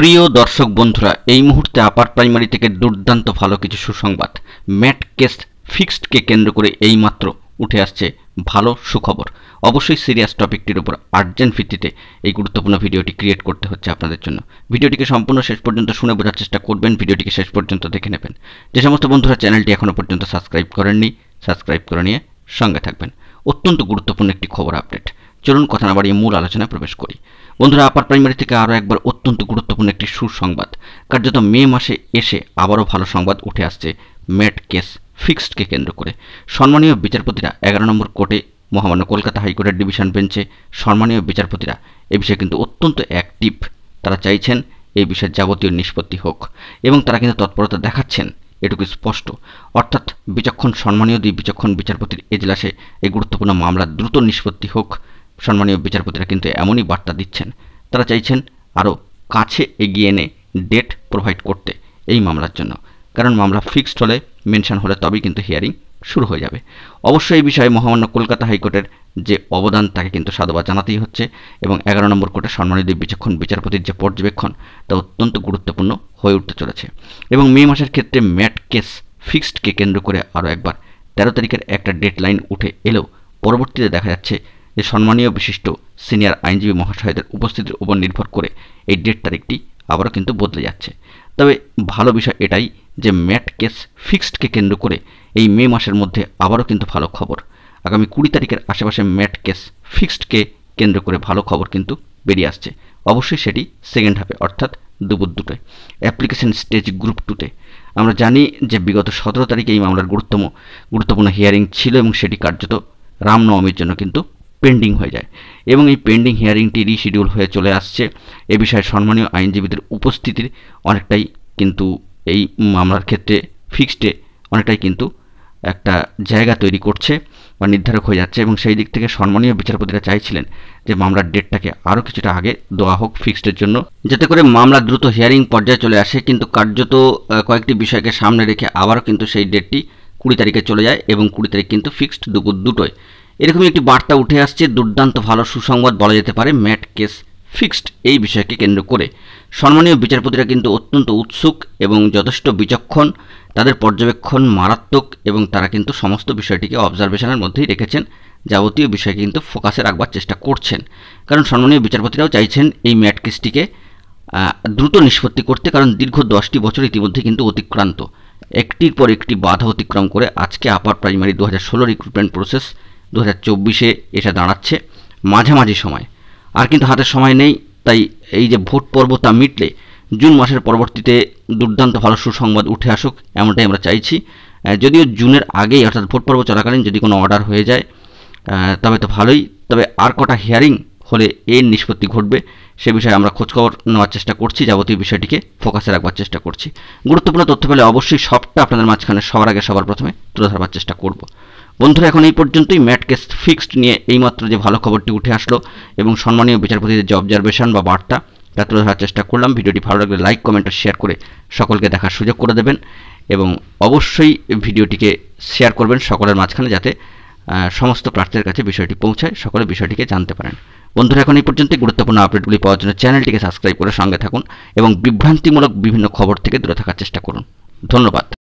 প্রিয় দর্শক বন্ধুরা এই মুহূর্তে আপার প্রাইমারি থেকে দুর্দান্ত ভালো কিছু সুসংবাদ ম্যাট কেস ফিক্সডকে কেন্দ্র করে এইমাত্র উঠে আসছে ভালো সুখবর অবশ্যই সিরিয়াস টপিকটির উপর আর্জেন্ট ভিত্তিতে এই গুরুত্বপূর্ণ ভিডিওটি ক্রিয়েট করতে হচ্ছে আপনাদের জন্য ভিডিওটিকে সম্পূর্ণ শেষ পর্যন্ত শুনে বোঝার চেষ্টা করবেন ভিডিওটিকে শেষ পর্যন্ত দেখে নেবেন যে সমস্ত বন্ধুরা চ্যানেলটি এখনও পর্যন্ত সাবস্ক্রাইব করেননি সাবস্ক্রাইব করে নিয়ে সঙ্গে থাকবেন অত্যন্ত গুরুত্বপূর্ণ একটি খবর আপডেট চলুন কথা না বাড়িয়ে মূল আলোচনায় প্রবেশ করি বন্ধুরা আপার প্রাইমারি থেকে আরও একবার অত্যন্ত গুরুত্বপূর্ণ একটি সুসংবাদ কার্যত মে মাসে এসে আবারও ভালো সংবাদ উঠে আসছে মেট কেস ফিক্সডকে কেন্দ্র করে সম্মানীয় বিচারপতিরা এগারো নম্বর কোর্টে মহামান্য কলকাতা হাইকোর্টের ডিভিশন বেঞ্চে সম্মানীয় বিচারপতিরা এ বিষয়ে কিন্তু অত্যন্ত অ্যাক্টিভ তারা চাইছেন এই বিষয়ের যাবতীয় নিষ্পত্তি হোক এবং তারা কিন্তু তৎপরতা দেখাচ্ছেন এটুকু স্পষ্ট অর্থাৎ বিচক্ষণ সম্মানীয় দুই বিচক্ষণ বিচারপতির এজলাসে এই গুরুত্বপূর্ণ মামলা দ্রুত নিষ্পত্তি হোক সম্মানীয় বিচারপতিরা কিন্তু এমনই বার্তা দিচ্ছেন তারা চাইছেন আরও কাছে এগিয়ে এনে ডেট প্রোভাইড করতে এই মামলার জন্য কারণ মামলা ফিক্সড হলে মেনশন হলে তবেই কিন্তু হিয়ারিং শুরু হয়ে যাবে অবশ্যই এই বিষয়ে মহামান্য কলকাতা হাইকোর্টের যে অবদান তাকে কিন্তু সাধুবাদ জানাতেই হচ্ছে এবং এগারো নম্বর কোর্টের সম্মানিত বিচক্ষণ বিচারপতির যে পর্যবেক্ষণ তা অত্যন্ত গুরুত্বপূর্ণ হয়ে উঠতে চলেছে এবং মে মাসের ক্ষেত্রে ম্যাট কেস ফিক্সডকে কেন্দ্র করে আরও একবার তেরো তারিখের একটা ডেডলাইন উঠে এলেও পরবর্তীতে দেখা যাচ্ছে যে সম্মানীয় বিশিষ্ট সিনিয়র আইনজীবী মহাশয়দের উপস্থিতির উপর নির্ভর করে এই ডেট তারিখটি আবারও কিন্তু বদলে যাচ্ছে তবে ভালো বিষয় এটাই যে ম্যাট কেস ফিক্সডকে কেন্দ্র করে এই মে মাসের মধ্যে আবারও কিন্তু ভালো খবর আগামী কুড়ি তারিখের আশেপাশে ম্যাট কেস ফিক্সডকে কেন্দ্র করে ভালো খবর কিন্তু বেরিয়ে আসছে অবশ্যই সেটি সেকেন্ড হাফে অর্থাৎ দুপুর দুটোয় অ্যাপ্লিকেশন স্টেজ গ্রুপ টুতে আমরা জানি যে বিগত সতেরো তারিখে এই মামলার গুরুত্বপূর্ণ গুরুত্বপূর্ণ হিয়ারিং ছিল এবং সেটি কার্যত রামনবমীর জন্য কিন্তু পেন্ডিং হয়ে যায় এবং এই পেন্ডিং হিয়ারিংটি রিশিডিউল হয়ে চলে আসছে এ বিষয়ে সম্মানীয় আইনজীবীদের উপস্থিতির অনেকটাই কিন্তু এই মামলার ক্ষেত্রে ফিক্সডে অনেকটাই কিন্তু একটা জায়গা তৈরি করছে বা নির্ধারক হয়ে যাচ্ছে এবং সেই দিক থেকে সম্মানীয় বিচারপতিরা চাইছিলেন যে মামলার ডেটটাকে আরও কিছুটা আগে দেওয়া হোক ফিক্সডের জন্য যাতে করে মামলা দ্রুত হিয়ারিং পর্যায়ে চলে আসে কিন্তু কার্যত কয়েকটি বিষয়কে সামনে রেখে আবারও কিন্তু সেই ডেটটি কুড়ি তারিখে চলে যায় এবং কুড়ি তারিখ কিন্তু ফিক্সড দুপুর দুটোয় এরকমই একটি বার্তা উঠে আসছে দুর্দান্ত ভালো সুসংবাদ বলা যেতে পারে ম্যাট কেস ফিক্সড এই বিষয়কে কেন্দ্র করে সম্মানীয় বিচারপতিরা কিন্তু অত্যন্ত উৎসুক এবং যথেষ্ট বিচক্ষণ তাদের পর্যবেক্ষণ মারাত্মক এবং তারা কিন্তু সমস্ত বিষয়টিকে অবজারভেশনের মধ্যেই রেখেছেন যাবতীয় বিষয়কে কিন্তু ফোকাসে রাখবার চেষ্টা করছেন কারণ সম্মানীয় বিচারপতিরাও চাইছেন এই ম্যাট কেসটিকে দ্রুত নিষ্পত্তি করতে কারণ দীর্ঘ দশটি বছর ইতিমধ্যে কিন্তু অতিক্রান্ত একটির পর একটি বাধা অতিক্রম করে আজকে আপার প্রাইমারি দু হাজার ষোলো রিক্রুটমেন্ট প্রসেস দু হাজার চব্বিশে এটা দাঁড়াচ্ছে মাঝামাঝি সময় আর কিন্তু হাতে সময় নেই তাই এই যে ভোট পর্ব তা মিটলে জুন মাসের পরবর্তীতে দুর্দান্ত ভালো সুসংবাদ উঠে আসুক এমনটাই আমরা চাইছি যদিও জুনের আগেই অর্থাৎ ভোট পর্ব চলাকালীন যদি কোনো অর্ডার হয়ে যায় তবে তো ভালোই তবে আর কটা হিয়ারিং হলে এর নিষ্পত্তি ঘটবে সে বিষয়ে আমরা খোঁজখবর নেওয়ার চেষ্টা করছি যাবতীয় বিষয়টিকে ফোকাসে রাখবার চেষ্টা করছি গুরুত্বপূর্ণ তথ্য পেলে অবশ্যই সবটা আপনাদের মাঝখানে সবার আগে সবার প্রথমে তুলে ধরবার চেষ্টা করব বন্ধুরা এখন এই পর্যন্তই ম্যাট কেস ফিক্সড নিয়ে এইমাত্র যে ভালো খবরটি উঠে আসলো এবং সম্মানীয় বিচারপতিদের যে অবজারভেশন বা বার্তা তা তুলে ধরার চেষ্টা করলাম ভিডিওটি ভালো লাগলে লাইক কমেন্ট শেয়ার করে সকলকে দেখার সুযোগ করে দেবেন এবং অবশ্যই ভিডিওটিকে শেয়ার করবেন সকলের মাঝখানে যাতে সমস্ত প্রার্থীর কাছে বিষয়টি পৌঁছায় সকলে বিষয়টিকে জানতে পারেন বন্ধুরা এখন এই পর্যন্ত গুরুত্বপূর্ণ আপডেটগুলি পাওয়ার জন্য চ্যানেলটিকে সাবস্ক্রাইব করে সঙ্গে থাকুন এবং বিভ্রান্তিমূলক বিভিন্ন খবর থেকে দূরে থাকার চেষ্টা করুন ধন্যবাদ